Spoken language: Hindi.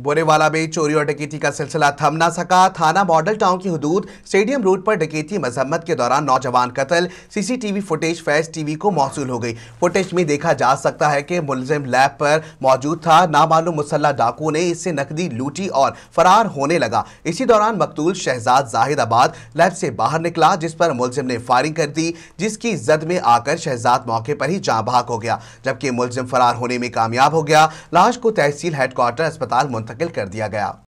बोरेवाला में चोरी और डकैती का सिलसिला थम ना सका थाना मॉडल टाउन की हदूद स्टेडियम रोड पर डकैती मजम्मत के दौरान नौजवान कत्ल सीसीटीवी फुटेज फैज टीवी को मौसू हो गई फुटेज में देखा जा सकता है कि मुलजिम लैब पर मौजूद था नामालूम मुसल्ला डाकू ने इससे नकदी लूटी और फरार होने लगा इसी दौरान मकतूल शहजाद जाहिद आबाद लैब से बाहर निकला जिस पर मुलजिम ने फायरिंग कर दी जिसकी जद में आकर शहजाद मौके पर ही जाँ हो गया जबकि मुलजिम फरार होने में कामयाब हो गया लाश को तहसील हेडक्वार्टर अस्पताल मुंतकिल कर दिया गया